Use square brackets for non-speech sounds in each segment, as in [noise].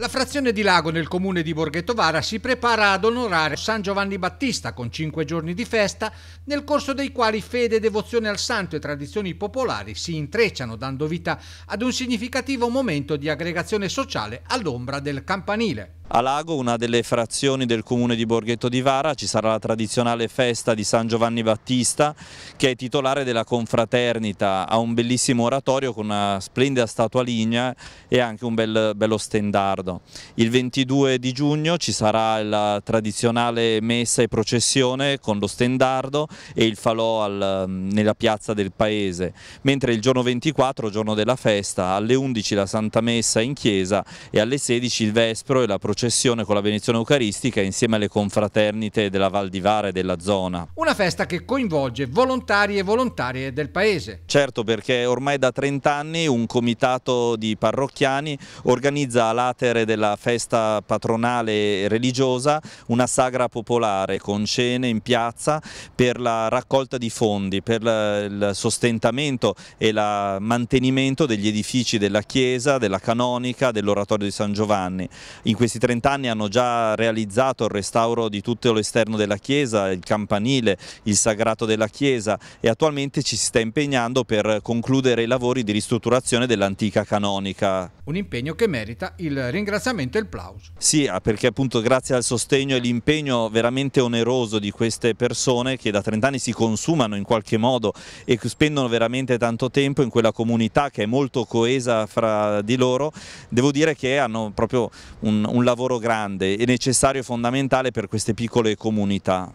La frazione di Lago nel comune di Borghettovara si prepara ad onorare San Giovanni Battista con cinque giorni di festa, nel corso dei quali fede, devozione al santo e tradizioni popolari si intrecciano dando vita ad un significativo momento di aggregazione sociale all'ombra del campanile. A Lago, una delle frazioni del comune di Borghetto di Vara, ci sarà la tradizionale festa di San Giovanni Battista che è titolare della confraternita, ha un bellissimo oratorio con una splendida statua lignea e anche un bel, bello stendardo. Il 22 di giugno ci sarà la tradizionale messa e processione con lo stendardo e il falò al, nella piazza del paese, mentre il giorno 24, giorno della festa, alle 11 la Santa Messa in chiesa e alle 16 il Vespro e la processione processione con la benedizione eucaristica insieme alle confraternite della Val di Vara e della zona. Una festa che coinvolge volontari e volontarie del paese. Certo perché ormai da 30 anni un comitato di parrocchiani organizza l'atere della festa patronale religiosa una sagra popolare con cene in piazza per la raccolta di fondi, per il sostentamento e il mantenimento degli edifici della chiesa, della canonica, dell'oratorio di San Giovanni. In questi 30 30 anni hanno già realizzato il restauro di tutto l'esterno della chiesa, il campanile, il sagrato della chiesa e attualmente ci si sta impegnando per concludere i lavori di ristrutturazione dell'antica canonica. Un impegno che merita il ringraziamento e il plauso. Sì, ah, perché appunto grazie al sostegno e l'impegno veramente oneroso di queste persone che da 30 anni si consumano in qualche modo e spendono veramente tanto tempo in quella comunità che è molto coesa fra di loro, devo dire che hanno proprio un, un lavoro lavoro grande e necessario e fondamentale per queste piccole comunità.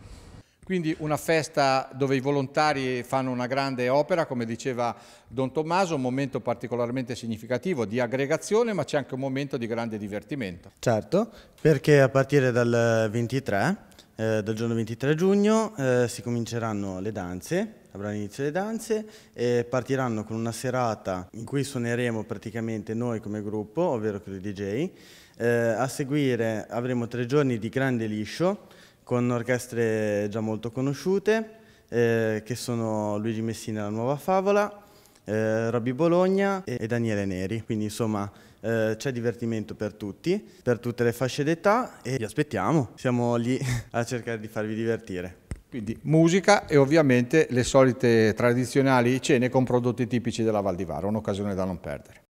Quindi una festa dove i volontari fanno una grande opera, come diceva Don Tommaso, un momento particolarmente significativo di aggregazione, ma c'è anche un momento di grande divertimento. Certo, perché a partire dal 23 eh, dal giorno 23 giugno eh, si cominceranno le danze, avranno inizio le danze e partiranno con una serata in cui suoneremo praticamente noi come gruppo, ovvero con i DJ. Eh, a seguire avremo tre giorni di grande liscio con orchestre già molto conosciute eh, che sono Luigi Messina La Nuova Favola, eh, Robby Bologna e, e, Daniele Neri, quindi insomma eh, c'è divertimento per tutti, per tutte le fasce d'età e vi aspettiamo, siamo lì [laughs] a cercare di farvi divertire. Quindi musica e ovviamente le solite tradizionali cene con prodotti tipici della Val di Vara, un'occasione da non perdere.